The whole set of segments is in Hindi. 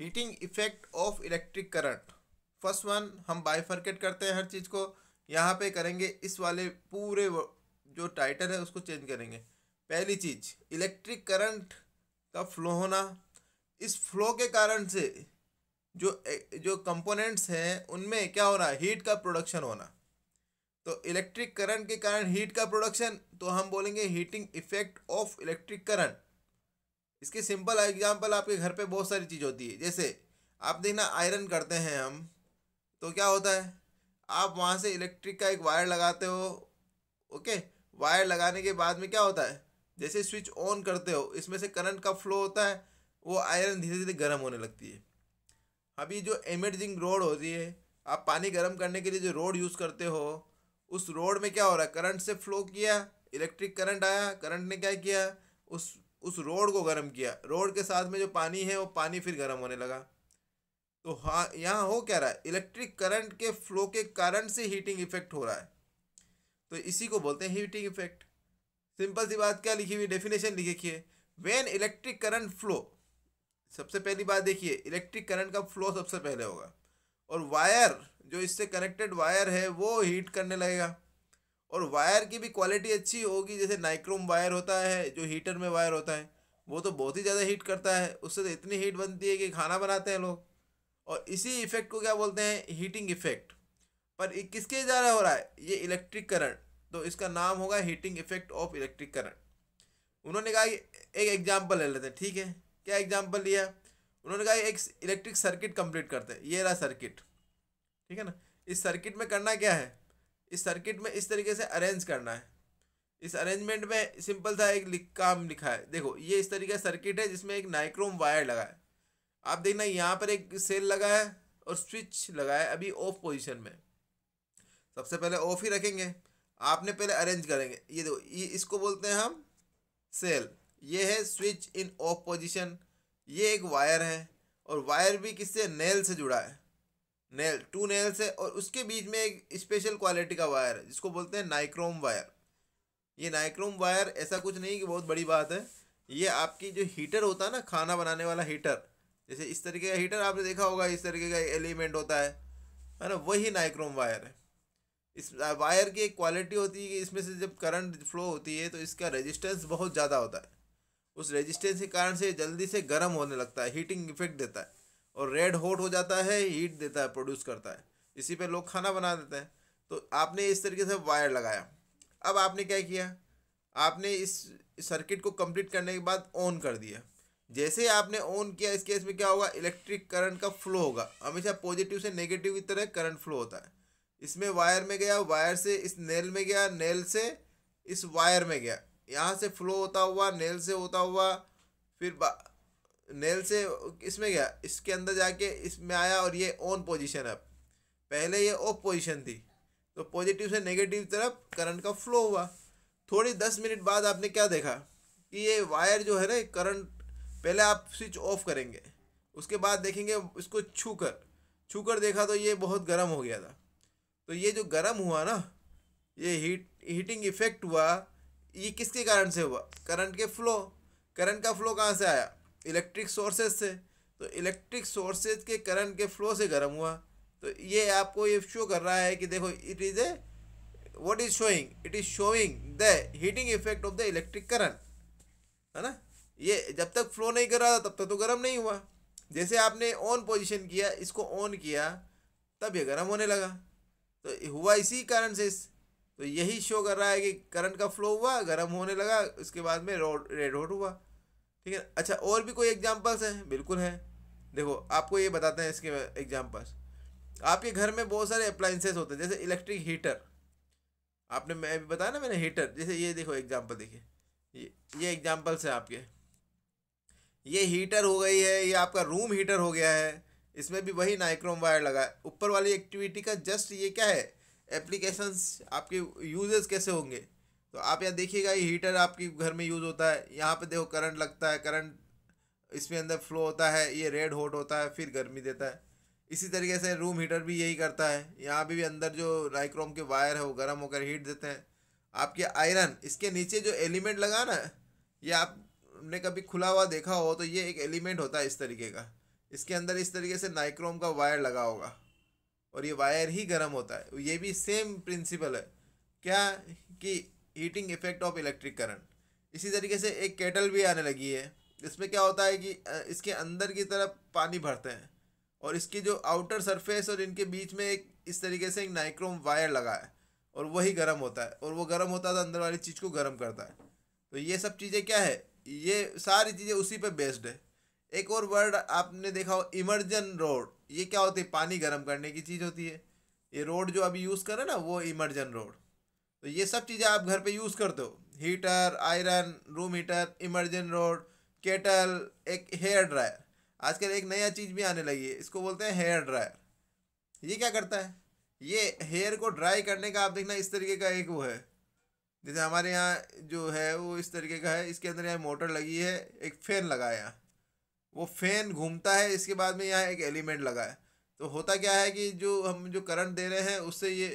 heating effect of electric current first one हम बाइफर्केट करते हैं हर चीज़ को यहाँ पे करेंगे इस वाले पूरे जो टाइटल है उसको चेंज करेंगे पहली चीज़ इलेक्ट्रिक करंट का फ्लो होना इस फ्लो के कारण से जो जो कंपोनेंट्स हैं उनमें क्या हो रहा है हीट का प्रोडक्शन होना तो इलेक्ट्रिक करंट के कारण हीट का प्रोडक्शन तो हम बोलेंगे heating effect of electric current इसके सिंपल एग्जाम्पल आपके घर पे बहुत सारी चीज़ होती है जैसे आप देखना आयरन करते हैं हम तो क्या होता है आप वहाँ से इलेक्ट्रिक का एक वायर लगाते हो ओके वायर लगाने के बाद में क्या होता है जैसे स्विच ऑन करते हो इसमें से करंट का फ्लो होता है वो आयरन धीरे धीरे गर्म होने लगती है अभी जो एमर्जिंग रोड होती है आप पानी गर्म करने के लिए जो रोड यूज़ करते हो उस रोड में क्या हो रहा है करंट से फ्लो किया इलेक्ट्रिक करंट आया करंट ने क्या किया उस उस रोड को गर्म किया रोड के साथ में जो पानी है वो पानी फिर गर्म होने लगा तो हाँ यहाँ हो क्या रहा है इलेक्ट्रिक करंट के फ्लो के कारण से हीटिंग इफेक्ट हो रहा है तो इसी को बोलते हैं हीटिंग इफेक्ट सिंपल सी बात क्या लिखी हुई डेफिनेशन लिखी है वेन इलेक्ट्रिक करंट फ्लो सबसे पहली बात देखिए इलेक्ट्रिक करंट का फ्लो सबसे पहले होगा और वायर जो इससे कनेक्टेड वायर है वो हीट करने लगेगा और वायर की भी क्वालिटी अच्छी होगी जैसे नाइक्रोम वायर होता है जो हीटर में वायर होता है वो तो बहुत ही ज़्यादा हीट करता है उससे तो इतनी हीट बनती है कि खाना बनाते हैं लोग और इसी इफ़ेक्ट को क्या बोलते हैं हीटिंग इफ़ेक्ट पर किसके ज़्यादा हो रहा है ये इलेक्ट्रिक करंट तो इसका नाम होगा heating effect of electric current उन्होंने कहा एक एग्जाम्पल ले लेते हैं ठीक है क्या एग्जाम्पल लिया उन्होंने कहा एक इलेक्ट्रिक सर्किट कंप्लीट करते हैं ये रहा सर्किट ठीक है ना इस सर्किट में करना क्या है इस सर्किट में इस तरीके से अरेंज करना है इस अरेंजमेंट में सिंपल सा एक लिख, काम लिखा है देखो ये इस तरीके का सर्किट है जिसमें एक नाइक्रोम वायर लगा है आप देखना यहाँ पर एक सेल लगा है और स्विच लगा है अभी ऑफ पोजिशन में सबसे पहले ऑफ ही रखेंगे आपने पहले अरेंज करेंगे ये देखो ये इसको बोलते हैं हम सेल ये है स्विच इन ऑफ पोजिशन ये एक वायर है और वायर भी किससे नेल से जुड़ा है नेल टू नेल्स है और उसके बीच में एक स्पेशल क्वालिटी का वायर है जिसको बोलते हैं नाइक्रोम वायर ये नाइक्रोम वायर ऐसा कुछ नहीं कि बहुत बड़ी बात है ये आपकी जो हीटर होता है ना खाना बनाने वाला हीटर जैसे इस तरीके का हीटर आपने देखा होगा इस तरीके का एलिमेंट होता है है ना वही नाइक्रोम वायर है इस वायर की एक क्वालिटी होती है कि इसमें से जब करंट फ्लो होती है तो इसका रेजिस्टेंस बहुत ज़्यादा होता है उस रेजिस्टेंस के कारण से जल्दी से गर्म होने लगता है हीटिंग इफेक्ट देता है और रेड हॉट हो जाता है हीट देता है प्रोड्यूस करता है इसी पे लोग खाना बना देते हैं तो आपने इस तरीके से वायर लगाया अब आपने क्या किया आपने इस सर्किट को कंप्लीट करने के बाद ऑन कर दिया जैसे ही आपने ऑन किया इस केस में क्या होगा इलेक्ट्रिक करंट का फ्लो होगा हमेशा पॉजिटिव से नेगेटिव की तरह करंट फ्लो होता है इसमें वायर में गया वायर से इस नेल में गया नेल से इस वायर में गया यहाँ से फ्लो होता हुआ नेल से होता हुआ फिर नेल से इसमें गया इसके अंदर जाके इसमें आया और ये ऑन पोजीशन अब पहले ये ऑफ पोजीशन थी तो पॉजिटिव से नेगेटिव तरफ करंट का फ्लो हुआ थोड़ी दस मिनट बाद आपने क्या देखा कि ये वायर जो है ना करंट पहले आप स्विच ऑफ करेंगे उसके बाद देखेंगे इसको छू कर छू कर देखा तो ये बहुत गर्म हो गया था तो ये जो गर्म हुआ ना ये हीट हीटिंग इफेक्ट हुआ ये किसके कारण से हुआ करंट के फ्लो करंट का फ्लो कहाँ से आया इलेक्ट्रिक सोर्सेज से तो इलेक्ट्रिक सोर्सेज के करंट के फ्लो से गर्म हुआ तो ये आपको ये शो कर रहा है कि देखो it is a what is showing it is showing the heating effect of the electric current है ना ये जब तक फ्लो नहीं कर रहा था तब तक तो गर्म नहीं हुआ जैसे आपने ऑन पोजिशन किया इसको ऑन किया तब ये गर्म होने लगा तो हुआ इसी कारण से तो यही शो कर रहा है कि करंट का फ्लो हुआ गर्म होने लगा उसके बाद में रेड हॉट हुआ ठीक है अच्छा और भी कोई एग्जाम्पल्स हैं बिल्कुल हैं देखो आपको ये बताते हैं इसके एग्जाम्पल्स आपके घर में बहुत सारे अप्लाइंसेस होते हैं जैसे इलेक्ट्रिक हीटर आपने मैं अभी बताया ना मैंने हीटर जैसे ये देखो एग्जाम्पल देखिए ये ये एग्जाम्पल्स हैं आपके ये हीटर हो गई है ये आपका रूम हीटर हो गया है इसमें भी वही नाइक्रोम वायर लगा है ऊपर वाली एक्टिविटी का जस्ट ये क्या है एप्लीकेशंस आपके यूजेस कैसे होंगे तो आप यहाँ देखिएगा ये हीटर आपके घर में यूज़ होता है यहाँ पे देखो करंट लगता है करंट इसमें अंदर फ्लो होता है ये रेड हॉट होता है फिर गर्मी देता है इसी तरीके से रूम हीटर भी यही करता है यहाँ भी, भी अंदर जो राइक्रोम के वायर है वो गर्म होकर हीट देते हैं आपके आयरन इसके नीचे जो एलिमेंट लगा ना ये आपने कभी खुला हुआ देखा हो तो ये एक एलिमेंट होता है इस तरीके का इसके अंदर इस तरीके से नाइक्रोम का वायर लगा होगा और ये वायर ही गर्म होता है ये भी सेम प्रिंसिपल है क्या कि heating effect of electric current इसी तरीके से एक केटल भी आने लगी है इसमें क्या होता है कि इसके अंदर की तरफ पानी भरते हैं और इसकी जो आउटर सरफेस और इनके बीच में एक इस तरीके से एक नाइक्रोम वायर लगा है और वही गर्म होता है और वो गर्म होता है तो अंदर वाली चीज़ को गर्म करता है तो ये सब चीज़ें क्या है ये सारी चीज़ें उसी पर बेस्ड है एक और वर्ड आपने देखा हो इमरजन रोड ये क्या होती है पानी गर्म करने की चीज़ होती है ये रोड जो अभी यूज़ करें ना वो इमरजन रोड तो ये सब चीज़ें आप घर पे यूज़ करते हो heater iron room heater immersion rod kettle एक हेयर ड्रायर आजकल एक नया चीज़ भी आने लगी है इसको बोलते हैं हेयर ड्रायर ये क्या करता है ये हेयर को ड्राई करने का आप देखना इस तरीके का एक वो है जैसे हमारे यहाँ जो है वो इस तरीके का है इसके अंदर यहाँ मोटर लगी है एक फ़ैन लगा है यहाँ वो फ़ैन घूमता है इसके बाद में यहाँ एक एलिमेंट लगा है तो होता क्या है कि जो हम जो करंट दे रहे हैं उससे ये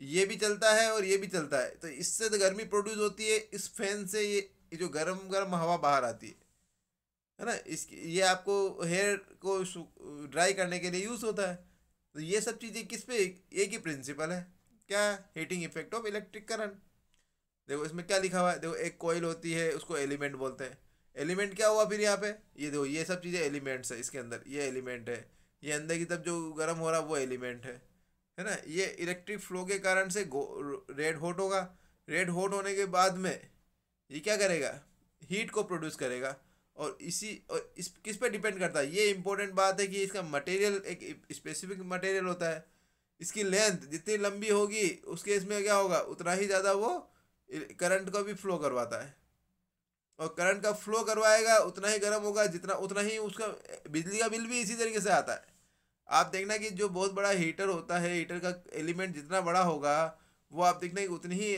ये भी चलता है और ये भी चलता है तो इससे तो गर्मी प्रोड्यूस होती है इस फैन से ये जो गर्म गर्म हवा बाहर आती है है ना इसकी ये आपको हेयर को ड्राई करने के लिए यूज़ होता है तो ये सब चीज़ें किस पे एक ही प्रिंसिपल है क्या heating effect of electric current देखो इसमें क्या लिखा हुआ है देखो एक कोयल होती है उसको एलिमेंट बोलते हैं एलिमेंट क्या हुआ फिर यहाँ पे ये देखो ये सब चीज़ें एलिमेंट्स है इसके अंदर ये एलिमेंट है ये अंदर की तब जो गर्म हो रहा है वो एलिमेंट है है ना ये इलेक्ट्रिक फ्लो के कारण से रेड हॉट होगा रेड हॉट होने के बाद में ये क्या करेगा हीट को प्रोड्यूस करेगा और इसी और इस किस पे डिपेंड करता है ये इंपॉर्टेंट बात है कि इसका मटेरियल एक स्पेसिफिक मटेरियल होता है इसकी लेंथ जितनी लंबी होगी उसके इसमें क्या होगा उतना ही ज़्यादा वो करंट का भी फ्लो करवाता है और करंट का फ्लो करवाएगा उतना ही गर्म होगा जितना उतना ही उसका बिजली का बिल भी इसी तरीके से आता है आप देखना कि जो बहुत बड़ा हीटर होता है हीटर का एलिमेंट जितना बड़ा होगा वो आप देखना कि उतनी ही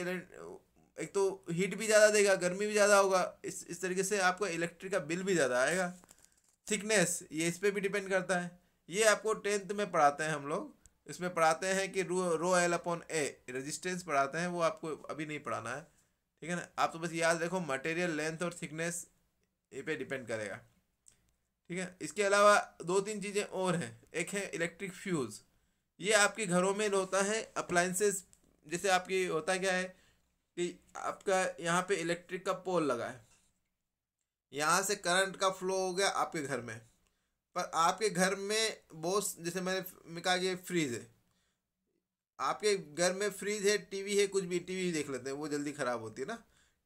एक तो हीट भी ज़्यादा देगा गर्मी भी ज़्यादा होगा इस इस तरीके से आपको इलेक्ट्रिक का बिल भी ज़्यादा आएगा थिकनेस ये इस पर भी डिपेंड करता है ये आपको टेंथ में पढ़ाते हैं हम लोग इसमें पढ़ाते हैं कि rho rho L upon A resistance पढ़ाते हैं वो आपको अभी नहीं पढ़ाना है ठीक है ना आप तो बस याद रखो मटेरियल लेंथ और थिकनेस ये पे डिपेंड करेगा ठीक है इसके अलावा दो तीन चीज़ें और हैं एक है इलेक्ट्रिक फ्यूज़ ये आपके घरों में होता है अप्लाइंसेस जैसे आपके होता क्या है कि आपका यहाँ पे इलेक्ट्रिक का पोल लगा है यहाँ से करंट का फ्लो हो गया आपके घर में पर आपके घर में बहुत जैसे मैंने कहा कि फ्रीज़ है आपके घर में फ्रीज है टीवी है कुछ भी टीवी देख लेते हैं वो जल्दी ख़राब होती है ना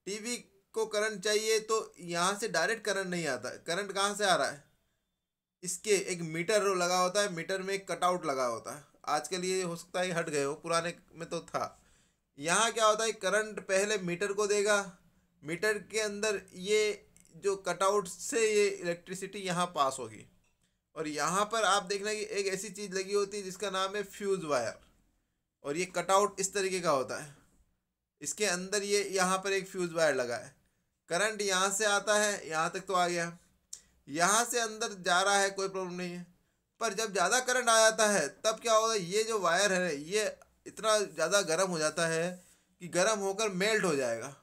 टीवी को करंट चाहिए तो यहाँ से डायरेक्ट करंट नहीं आता करंट कहाँ से आ रहा है इसके एक मीटर लगा होता है मीटर में एक कटआउट लगा होता है आजकल ये हो सकता है हट गए हो पुराने में तो था यहाँ क्या होता है करंट पहले मीटर को देगा मीटर के अंदर ये जो कटआउट से ये इलेक्ट्रिसिटी यहाँ पास होगी और यहाँ पर आप देखना कि एक ऐसी चीज़ लगी होती है जिसका नाम है फ्यूज़ वायर और ये कटआउट इस तरीके का होता है इसके अंदर ये यहाँ पर एक फ्यूज़ वायर लगा है करंट यहाँ से आता है यहाँ तक तो आ गया यहाँ से अंदर जा रहा है कोई प्रॉब्लम नहीं है पर जब ज़्यादा करंट आ जाता है तब क्या होता है ये जो वायर है ये इतना ज़्यादा गर्म हो जाता है कि गर्म होकर मेल्ट हो जाएगा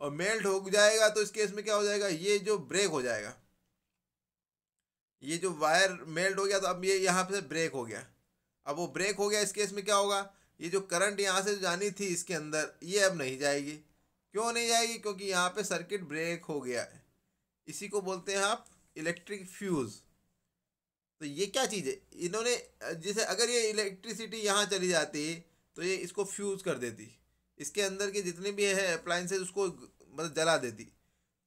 और मेल्ट हो जाएगा तो इस केस में क्या हो जाएगा ये जो ब्रेक हो जाएगा ये जो वायर मेल्ट हो गया तो अब ये यहाँ से ब्रेक हो गया अब वो ब्रेक हो गया इस केस में क्या होगा ये जो करंट यहाँ से जानी थी इसके अंदर ये अब नहीं जाएगी क्यों नहीं जाएगी क्योंकि यहाँ पे सर्किट ब्रेक हो गया है इसी को बोलते हैं आप इलेक्ट्रिक फ्यूज़ तो ये क्या चीज़ है इन्होंने जैसे अगर ये इलेक्ट्रिसिटी यहाँ चली जाती तो ये इसको फ्यूज़ कर देती इसके अंदर के जितने भी है अप्लाइंसेज उसको मतलब जला देती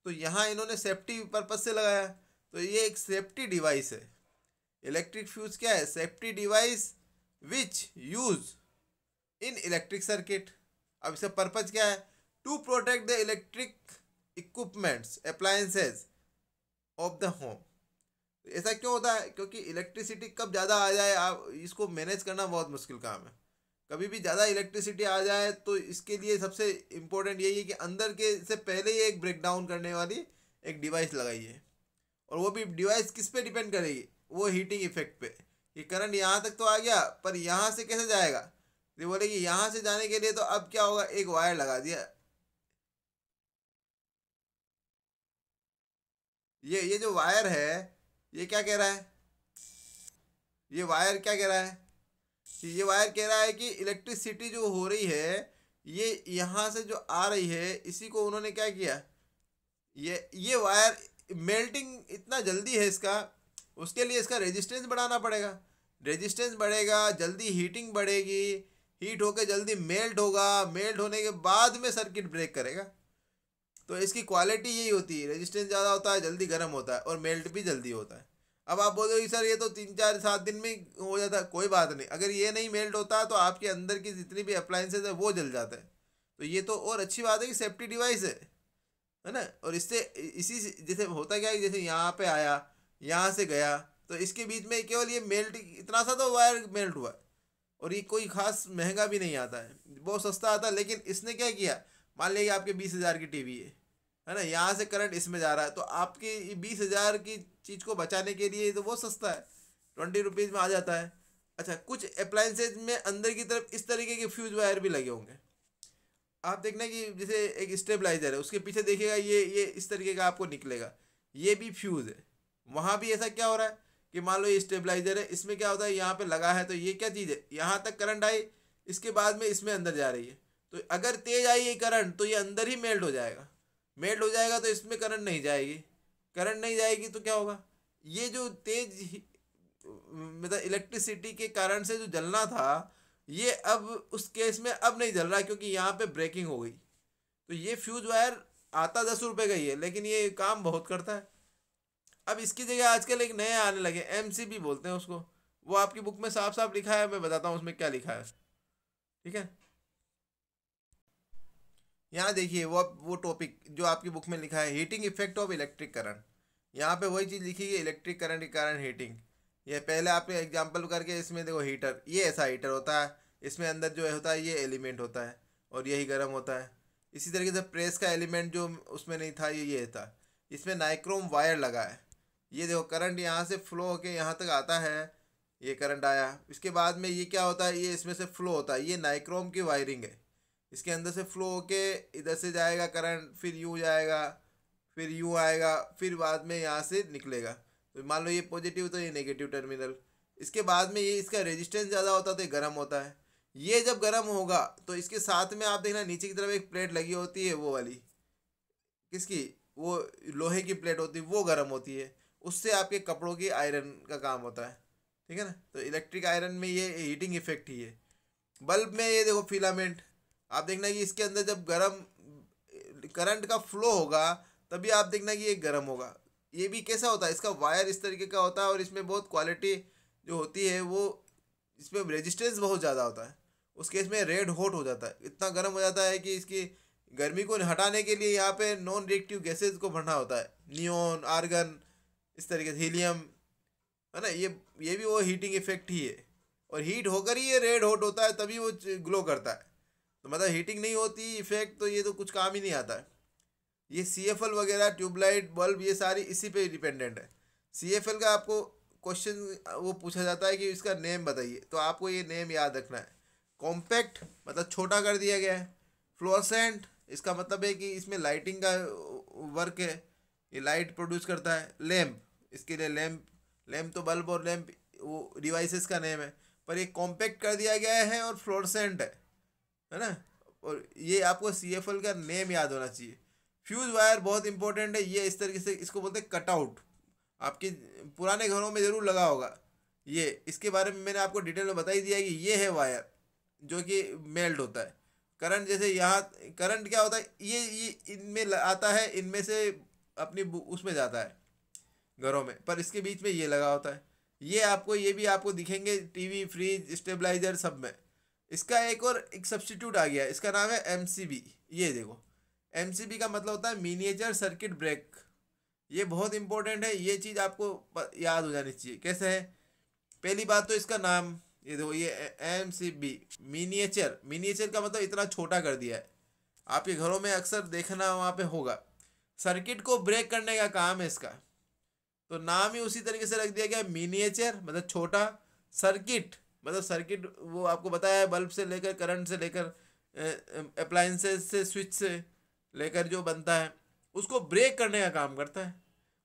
तो यहाँ इन्होंने सेफ्टी पर्पज़ से लगाया तो ये एक सेफ्टी डिवाइस है इलेक्ट्रिक फ्यूज़ क्या है safety device which use in electric circuit अब इसका पर्पज़ क्या है to protect the electric equipments appliances of the home ऐसा क्यों होता है क्योंकि इलेक्ट्रिसिटी कब ज़्यादा आ जाए आप इसको मैनेज करना बहुत मुश्किल काम है कभी भी ज़्यादा इलेक्ट्रिसिटी आ जाए तो इसके लिए सबसे इम्पोर्टेंट यही है कि अंदर के से पहले ही एक ब्रेक डाउन करने वाली एक डिवाइस लगाई है और वो भी डिवाइस किस पे डिपेंड करेगी वो हीटिंग इफेक्ट पे कि करंट यहाँ तक तो आ गया पर यहाँ से कैसे जाएगा ये बोले कि यहाँ से जाने के लिए तो अब क्या होगा एक वायर लगा दिया ये ये जो वायर है ये क्या कह रहा है ये वायर क्या कह रहा है कि ये वायर कह रहा है कि इलेक्ट्रिसिटी जो हो रही है ये यहाँ से जो आ रही है इसी को उन्होंने क्या किया ये ये वायर मेल्टिंग इतना जल्दी है इसका उसके लिए इसका रेजिस्टेंस बढ़ाना पड़ेगा रेजिस्टेंस बढ़ेगा जल्दी हीटिंग बढ़ेगी हीट होकर जल्दी मेल्ट होगा मेल्ट होने के बाद में सर्किट ब्रेक करेगा तो इसकी क्वालिटी यही होती है रेजिस्टेंस ज़्यादा होता है जल्दी गर्म होता है और मेल्ट भी जल्दी होता है अब आप बोल रहे हो सर ये तो तीन चार सात दिन में हो जाता है कोई बात नहीं अगर ये नहीं मेल्ट होता तो आपके अंदर की जितनी भी अप्लाइंसेज है वो जल जाता है तो ये तो और अच्छी बात है कि सेफ्टी डिवाइस है है ना और इससे इसी जैसे होता क्या है जैसे यहाँ पे आया यहाँ से गया तो इसके बीच में केवल ये मेल्ट इतना सा तो वायर मेल्ट हुआ और ये कोई खास महंगा भी नहीं आता है बहुत सस्ता आता है लेकिन इसने क्या किया मान लीजिए कि आपके बीस हज़ार की टीवी है है ना यहाँ से करंट इसमें जा रहा है तो आपके बीस हज़ार की चीज़ को बचाने के लिए तो वो सस्ता है ट्वेंटी रुपीज़ में आ जाता है अच्छा कुछ अप्लाइंसेज में अंदर की तरफ इस तरीके के फ्यूज वायर भी लगे होंगे आप देखना कि जैसे एक स्टेबलाइजर है उसके पीछे देखिएगा ये ये इस तरीके का आपको निकलेगा ये भी फ्यूज़ है वहाँ भी ऐसा क्या हो रहा है कि मान लो ये स्टेबलाइजर है इसमें क्या होता है यहाँ पे लगा है तो ये क्या चीज़ है यहाँ तक करंट आई इसके बाद में इसमें अंदर जा रही है तो अगर तेज आई ये करंट तो ये अंदर ही मेल्ट हो जाएगा मेल्ट हो जाएगा तो इसमें करंट नहीं जाएगी करंट नहीं जाएगी तो क्या होगा ये जो तेज मतलब इलेक्ट्रिसिटी के कारण से जो जलना था ये अब उस केस में अब नहीं जल रहा क्योंकि यहाँ पे ब्रेकिंग हो गई तो ये फ्यूज वायर आता दस रुपये का ही है लेकिन ये काम बहुत करता है अब इसकी जगह आजकल एक नए आने लगे एम बोलते हैं उसको वो आपकी बुक में साफ साफ लिखा है मैं बताता हूँ उसमें क्या लिखा है ठीक है यहाँ देखिए वो वो टॉपिक जो आपकी बुक में लिखा है heating effect of electric current यहाँ पे वही चीज़ लिखी है इलेक्ट्रिक करंट के कारण हीटिंग ये पहले आपने एग्जाम्पल करके इसमें देखो हीटर ये ऐसा हीटर होता है इसमें अंदर जो होता है ये एलिमेंट होता है और यही गर्म होता है इसी तरीके से प्रेस का एलिमेंट जो उसमें नहीं था ये ये था इसमें नाइक्रोम वायर लगा है ये देखो करंट यहाँ से फ्लो होकर यहाँ तक आता है ये करंट आया इसके बाद में ये क्या होता है ये इसमें से फ्लो होता है ये नाइक्रोम की वायरिंग है इसके अंदर से फ्लो होके इधर से जाएगा करंट फिर यूँ जाएगा फिर यूँ आएगा फिर बाद में यहाँ से निकलेगा तो मान लो ये पॉजिटिव तो ये नेगेटिव टर्मिनल इसके बाद में ये इसका रेजिस्टेंस ज़्यादा होता तो गर्म होता है ये जब गर्म होगा तो इसके साथ में आप देखना नीचे की तरफ एक प्लेट लगी होती है वो वाली किसकी वो लोहे की प्लेट होती है वो गर्म होती है उससे आपके कपड़ों की आयरन का काम होता है ठीक है ना तो इलेक्ट्रिक आयरन में ये हीटिंग इफेक्ट ही है बल्ब में ये देखो फिलामेंट आप देखना कि इसके अंदर जब गर्म करंट का फ्लो होगा तभी आप देखना कि ये गर्म होगा ये भी कैसा होता है इसका वायर इस तरीके का होता है और इसमें बहुत क्वालिटी जो होती है वो इसमें रेजिस्टेंस बहुत ज़्यादा होता है उस केस में रेड हॉट हो जाता है इतना गर्म हो जाता है कि इसकी गर्मी को हटाने के लिए यहाँ पे नॉन रिएक्टिव गैसेज को भरना होता है नियोन आर्गन इस तरीके से हीलियम है ना ये ये भी वो हीटिंग इफेक्ट ही है और हीट होकर ही ये रेड हॉट होता है तभी वो ग्लो करता है तो मतलब हीटिंग नहीं होती इफेक्ट तो ये तो कुछ काम ही नहीं आता है ये सी एफ एल वगैरह ट्यूबलाइट बल्ब ये सारी इसी पे डिपेंडेंट है सी एफ एल का आपको क्वेश्चन वो पूछा जाता है कि इसका नेम बताइए तो आपको ये नेम याद रखना है कॉम्पैक्ट मतलब छोटा कर दिया गया है फ्लोरसेंट इसका मतलब है कि इसमें लाइटिंग का वर्क है ये लाइट प्रोड्यूस करता है लैम्प इसके लिए लैम्प लैम्प तो बल्ब और लैम्प वो डिवाइसेस का नेम है पर ये कॉम्पैक्ट कर दिया गया है और फ्लोरसेंट है है ना और ये आपको सी एफ एल का नेम याद होना चाहिए फ्यूज वायर बहुत इंपॉर्टेंट है ये इस तरीके से इसको बोलते हैं कटआउट आपके पुराने घरों में ज़रूर लगा होगा ये इसके बारे में मैंने आपको डिटेल में बता ही दिया कि ये है वायर जो कि मेल्ट होता है करंट जैसे यहाँ करंट क्या होता है ये ये इनमें आता है इनमें से अपनी उसमें जाता है घरों में पर इसके बीच में ये लगा होता है ये आपको ये भी आपको दिखेंगे टीवी फ्रिज स्टेबलाइजर सब में इसका एक और एक सब्सटीट्यूट आ गया इसका नाम है एम ये देखो एम का मतलब होता है मीनिएचर सर्किट ब्रेक ये बहुत इंपॉर्टेंट है ये चीज़ आपको याद हो जानी चाहिए कैसे है पहली बात तो इसका नाम ये देखो ये M C B miniature miniature का मतलब इतना छोटा कर दिया है आपके घरों में अक्सर देखना वहाँ पे होगा सर्किट को ब्रेक करने का काम है इसका तो नाम ही उसी तरीके से रख दिया गया मीनिएचर मतलब छोटा सर्किट मतलब सर्किट वो आपको बताया है बल्ब से लेकर करंट से लेकर अप्लाइंसेस से स्विच से लेकर जो बनता है उसको ब्रेक करने का काम करता है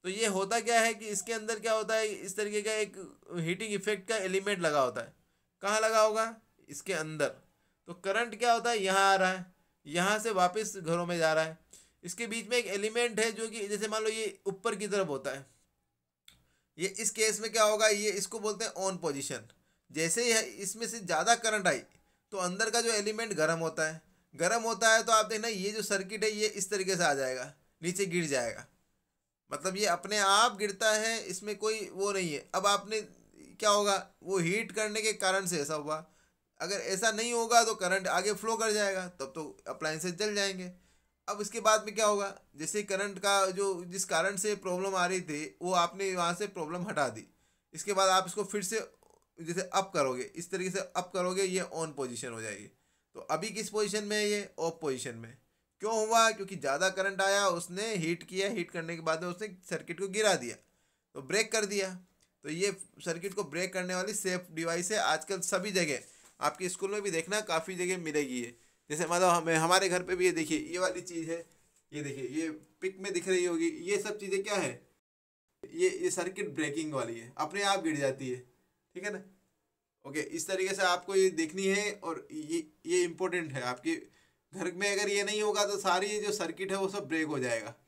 तो ये होता क्या है कि इसके अंदर क्या होता है इस तरीके का एक हीटिंग इफेक्ट का एलिमेंट लगा होता है कहाँ लगा होगा इसके अंदर तो करंट क्या होता है यहाँ आ रहा है यहाँ से वापस घरों में जा रहा है इसके बीच में एक एलिमेंट है जो कि जैसे मान लो ये ऊपर की तरफ होता है ये इस केस में क्या होगा ये इसको बोलते हैं ऑन पोजिशन जैसे ही इसमें से ज़्यादा करंट आई तो अंदर का जो एलिमेंट गर्म होता है गर्म होता है तो आप देखना ये जो सर्किट है ये इस तरीके से आ जाएगा नीचे गिर जाएगा मतलब ये अपने आप गिरता है इसमें कोई वो नहीं है अब आपने क्या होगा वो हीट करने के कारण से ऐसा हुआ अगर ऐसा नहीं होगा तो करंट आगे फ्लो कर जाएगा तब तो अप्लाइंसेज जल जाएंगे अब इसके बाद में क्या होगा जैसे करंट का जो जिस कारण से प्रॉब्लम आ रही थी वो आपने वहाँ से प्रॉब्लम हटा दी इसके बाद आप इसको फिर से जैसे अप करोगे इस तरीके से अप करोगे ये ऑन पोजिशन हो जाएगी तो अभी किस पोजिशन में है ये ऑफ पोजिशन में क्यों हुआ क्योंकि ज़्यादा करंट आया उसने हीट किया हीट करने के बाद में उसने सर्किट को गिरा दिया तो ब्रेक कर दिया तो ये सर्किट को ब्रेक करने वाली सेफ डिवाइस है आजकल सभी जगह आपके स्कूल में भी देखना काफ़ी जगह मिलेगी ये जैसे मतलब हमें हमारे घर पे भी ये देखिए ये वाली चीज़ है ये देखिए ये पिक में दिख रही होगी ये सब चीज़ें क्या है ये ये सर्किट ब्रेकिंग वाली है अपने आप गिर जाती है ठीक है ना ओके इस तरीके से आपको ये देखनी है और ये ये इम्पोर्टेंट है आपकी घर में अगर ये नहीं होगा तो सारी जो सर्किट है वो सब ब्रेक हो जाएगा